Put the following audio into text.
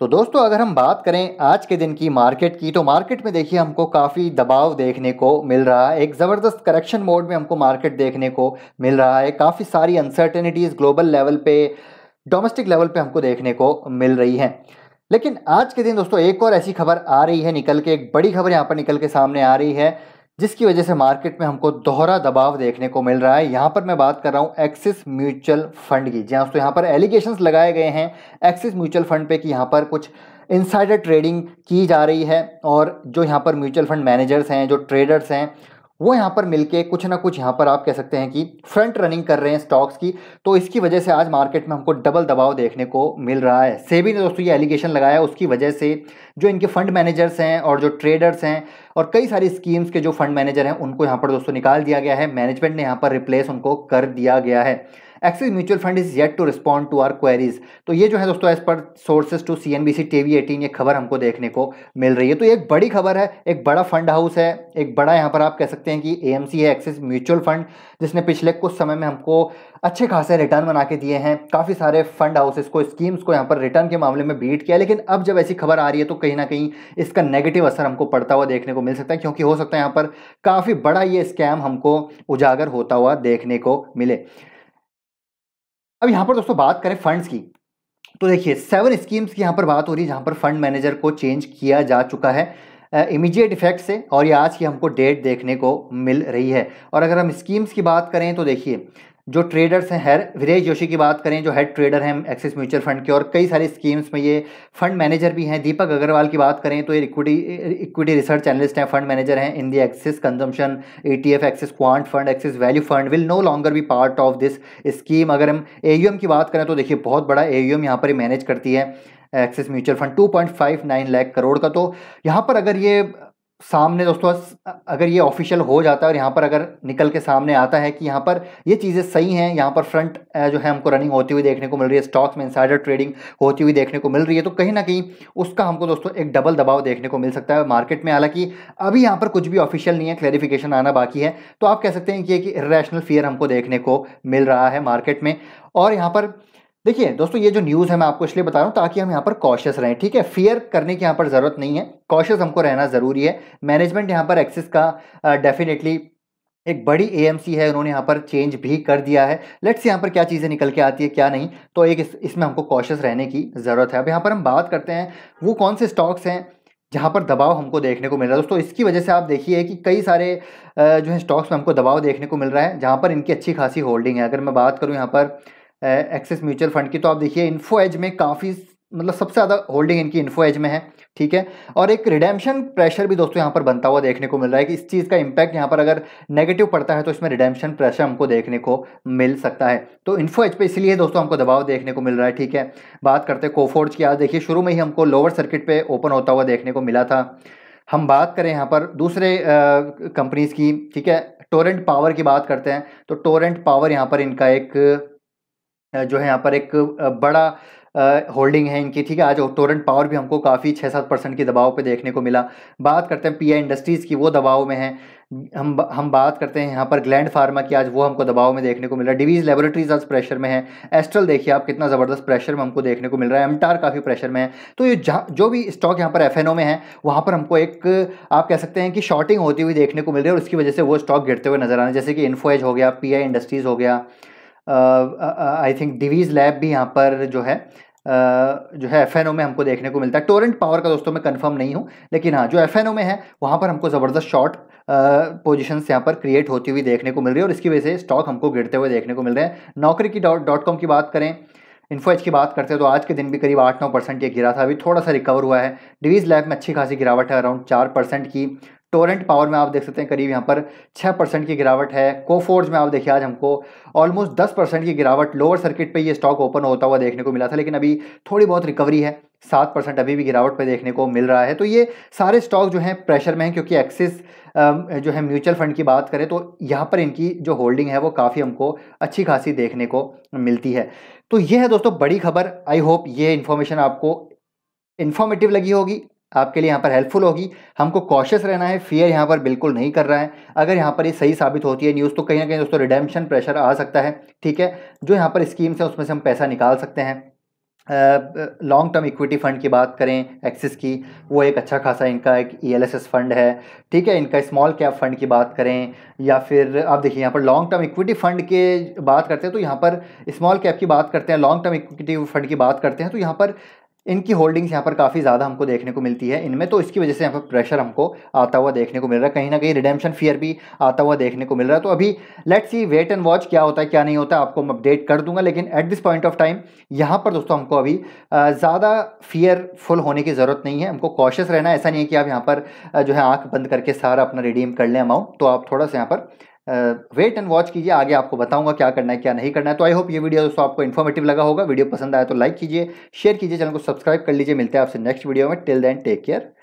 तो दोस्तों अगर हम बात करें आज के दिन की मार्केट की तो मार्केट में देखिए हमको काफ़ी दबाव देखने को मिल रहा है एक ज़बरदस्त करेक्शन मोड में हमको मार्केट देखने को मिल रहा है काफ़ी सारी अनसर्टेनिटीज़ ग्लोबल लेवल पे डोमेस्टिक लेवल पे हमको देखने को मिल रही हैं लेकिन आज के दिन दोस्तों एक और ऐसी खबर आ रही है निकल के एक बड़ी खबर यहाँ पर निकल के सामने आ रही है जिसकी वजह से मार्केट में हमको दोहरा दबाव देखने को मिल रहा है यहाँ पर मैं बात कर रहा हूँ एक्सिस म्यूचुअल फंड की जी हाँ तो यहाँ पर एलिगेशंस लगाए गए हैं एक्सिस म्यूचुअल फंड पे कि यहाँ पर कुछ इनसाइडर ट्रेडिंग की जा रही है और जो यहाँ पर म्यूचुअल फंड मैनेजर्स हैं जो ट्रेडर्स हैं वो यहाँ पर मिलके कुछ ना कुछ यहाँ पर आप कह सकते हैं कि फ्रंट रनिंग कर रहे हैं स्टॉक्स की तो इसकी वजह से आज मार्केट में हमको डबल दबाव देखने को मिल रहा है सेबी ने दोस्तों ये एलिगेशन लगाया उसकी वजह से जो इनके फंड मैनेजर्स हैं और जो ट्रेडर्स हैं और कई सारी स्कीम्स के जो फंड मैनेजर हैं उनको यहाँ पर दोस्तों निकाल दिया गया है मैनेजमेंट ने यहाँ पर रिप्लेस उनको कर दिया गया है Axis mutual fund is yet to respond to our queries तो ये जो है दोस्तों as per sources to C N B C T V eighteen ये खबर हमको देखने को मिल रही है तो एक बड़ी खबर है एक बड़ा फंड हाउस है एक बड़ा यहाँ पर आप कह सकते हैं कि ए एम सी है एक्सिस म्यूचुअल फंड जिसने पिछले कुछ समय में हमको अच्छे खासे रिटर्न बना के दिए हैं काफ़ी सारे फंड हाउसेस को स्कीम्स को यहाँ पर रिटर्न के मामले में बीट किया लेकिन अब जब ऐसी खबर आ रही है तो कहीं ना कहीं इसका नेगेटिव असर हमको पड़ता हुआ देखने को मिल सकता है क्योंकि हो सकता है यहाँ पर काफ़ी बड़ा ये स्कैम हमको उजागर होता हुआ देखने को मिले अब यहां पर दोस्तों बात करें फंड्स की तो देखिए सेवन स्कीम्स की यहां पर बात हो रही है जहां पर फंड मैनेजर को चेंज किया जा चुका है इमीडिएट इफेक्ट से और ये आज की हमको डेट देखने को मिल रही है और अगर हम स्कीम्स की बात करें तो देखिए जो ट्रेडर्स हैं हर विरेश जोशी की बात करें जो हेड ट्रेडर हैं एक्सिस म्यूचुअल फंड के और कई सारी स्कीम्स में ये फंड मैनेजर भी हैं दीपक अग्रवाल की बात करें तो ये इक्विटी इक्विटी रिसर्च एनलिस्ट हैं फंड मैनेजर हैं in the Axis consumption E T F Axis quant fund Axis value fund will no longer be part of this scheme अगर हम ए यू एम की बात करें तो देखिए बहुत बड़ा ए यू एम यहाँ पर मैनेज करती है Axis mutual fund 2.59 lakh crore का तो यहाँ पर अगर ये सामने दोस्तों अगर ये ऑफिशियल हो जाता है और यहाँ पर अगर निकल के सामने आता है कि यहाँ पर ये चीज़ें सही हैं यहाँ पर फ्रंट जो है हमको रनिंग होती हुई देखने को मिल रही है स्टॉक्स में इंसाइडर ट्रेडिंग होती हुई देखने को मिल रही है तो कहीं ना कहीं उसका हमको दोस्तों एक डबल दबाव देखने को मिल सकता है मार्केट में हालांकि अभी यहाँ पर कुछ भी ऑफिशियल नहीं है क्लैरिफिकेशन आना बाकी है तो आप कह सकते हैं कि एक इेशनल फियर हमको देखने को मिल रहा है मार्केट में और यहाँ पर देखिए दोस्तों ये जो न्यूज़ है मैं आपको इसलिए बता रहा हूँ ताकि हम यहाँ पर कॉशियस रहें ठीक है फियर करने की यहाँ पर ज़रूरत नहीं है कॉशियस हमको रहना ज़रूरी है मैनेजमेंट यहाँ पर एक्सिस का डेफिनेटली एक बड़ी एएमसी है उन्होंने यहाँ पर चेंज भी कर दिया है लेट्स यहाँ पर क्या चीज़ें निकल के आती है क्या नहीं तो एक इस, इसमें हमको कॉशियस रहने की ज़रूरत है अब यहाँ पर हम बात करते हैं वो कौन से स्टॉक्स हैं जहाँ पर दबाव हमको देखने को मिल रहा है दोस्तों इसकी वजह से आप देखिए कि कई सारे जो है स्टॉक्स में हमको दबाव देखने को मिल रहा है जहाँ पर इनकी अच्छी खासी होल्डिंग है अगर मैं बात करूँ यहाँ पर एक्सेस म्यूचुअल फंड की तो आप देखिए इन्फो एज में काफ़ी मतलब सबसे ज़्यादा होल्डिंग इनकी इन्फो एज में है ठीक है और एक रिडेम्पशन प्रेशर भी दोस्तों यहाँ पर बनता हुआ देखने को मिल रहा है कि इस चीज़ का इम्पैक्ट यहाँ पर अगर नेगेटिव पड़ता है तो इसमें रिडेम्पशन प्रेशर हमको देखने को मिल सकता है तो इन्फो एच पे इसलिए दोस्तों हमको दबाव देखने को मिल रहा है ठीक है बात करते हैं कोफोर्ज की आज देखिए शुरू में ही हमको लोअर सर्किट पर ओपन होता हुआ देखने को मिला था हम बात करें यहाँ पर दूसरे कंपनीज़ की ठीक है टोरेंट पावर की बात करते हैं तो टोरेंट पावर यहाँ पर इनका एक जो है यहाँ पर एक बड़ा होल्डिंग है इनकी ठीक है आज टोरेंट पावर भी हमको काफ़ी छः सात परसेंट की दबाव पे देखने को मिला बात करते हैं पीआई इंडस्ट्रीज़ की वो दबाव में है हम हम बात करते हैं यहाँ पर ग्लैंड फार्मा की आज वो हमको दबाव में देखने को मिल रहा है डिवीज लेबोरेटरीज आज प्रेशर में है एस्ट्रल देखिए आप कितना ज़बरदस्त प्रेशर में हमको देखने को मिल रहा है एमटार काफ़ी प्रेशर में है तो ये जो भी स्टॉक यहाँ पर एफ में है वहाँ पर हमको एक आप कह सकते हैं कि शॉर्टिंग होती हुई देखने को मिल रही है और उसकी वजह से वो स्टॉक गिरते हुए नजर आ रहे हैं जैसे कि इन्फोएज हो गया पी इंडस्ट्रीज़ हो गया आई थिंक डिवीज लैब भी यहाँ पर जो है जो है एफ में हमको देखने को मिलता है टोरेंट पावर का दोस्तों मैं कंफर्म नहीं हूँ लेकिन हाँ जो एफ में है वहाँ पर हमको ज़बरदस्त शॉर्ट पोजिशन यहाँ पर क्रिएट होती हुई देखने को मिल रही है और इसकी वजह से स्टॉक हमको गिरते हुए देखने को मिल रहे हैं नौकरी की डॉट डॉट कॉम की बात करें इन्फो की बात करते हैं तो आज के दिन भी करीब आठ नौ परसेंट ये गिरा था अभी थोड़ा सा रिकवर हुआ है डिवीज लैब में अच्छी खासी गिरावट है अराउंड चार परसेंट की टोरेंट पावर में आप देख सकते हैं करीब यहाँ पर 6 परसेंट की गिरावट है कोफोर्ज में आप देखिए आज हमको ऑलमोस्ट 10 परसेंट की गिरावट लोअर सर्किट पे ये स्टॉक ओपन होता हुआ देखने को मिला था लेकिन अभी थोड़ी बहुत रिकवरी है सात परसेंट अभी भी गिरावट पे देखने को मिल रहा है तो ये सारे स्टॉक जो हैं प्रेशर में हैं क्योंकि एक्सिस जो है म्यूचुअल फंड की बात करें तो यहाँ पर इनकी जो होल्डिंग है वो काफ़ी हमको अच्छी खासी देखने को मिलती है तो ये है दोस्तों बड़ी खबर आई होप ये इन्फॉर्मेशन आपको इन्फॉर्मेटिव लगी होगी आपके लिए यहाँ पर हेल्पफुल होगी हमको कॉशियस रहना है फियर यहाँ पर बिल्कुल नहीं कर रहा है अगर यहाँ पर ये सही साबित होती है न्यूज़ तो कहीं ना कहीं दोस्तों रिडेम्पशन प्रेशर आ सकता है ठीक है जो यहाँ पर स्कीम्स हैं उसमें से हम पैसा निकाल सकते हैं लॉन्ग टर्म इक्विटी फंड की बात करें एक्सिस की वो एक अच्छा खासा इनका एक ई e फंड है ठीक है इनका स्मॉल कैप फंड की बात करें या फिर आप देखिए यहाँ पर लॉन्ग टर्म इक्विटी फंड के बात करते हैं तो यहाँ पर स्मॉल कैप की बात करते हैं लॉन्ग टर्म इक्विटी फंड की बात करते हैं तो यहाँ पर इनकी होल्डिंग्स यहाँ पर काफ़ी ज़्यादा हमको देखने को मिलती है इनमें तो इसकी वजह से यहाँ पर प्रेशर हमको आता हुआ देखने को मिल रहा है कहीं ना कहीं रिडेम्शन फियर भी आता हुआ देखने को मिल रहा है तो अभी let's see wait and watch क्या होता है क्या नहीं होता आपको मैं अपडेट कर दूंगा लेकिन at this point of time यहाँ पर दोस्तों हमको अभी ज़्यादा फियरफुल होने की ज़रूरत नहीं है हमको कॉशियस रहना ऐसा नहीं है कि आप यहाँ पर जो है आँख बंद करके सारा अपना रिडीम कर लें अमाउंट तो आप थोड़ा सा यहाँ पर वेट एंड वॉच कीजिए आगे आपको बताऊंगा क्या करना है क्या नहीं करना है तो आई होप ये वीडियो दोस्तों आपको इन्फॉर्मेटिव लगा होगा वीडियो पसंद आया तो लाइक कीजिए शेयर कीजिए चैनल को सब्सक्राइब कर लीजिए मिलते हैं आपसे नेक्स्ट वीडियो में टिल देन टेक केयर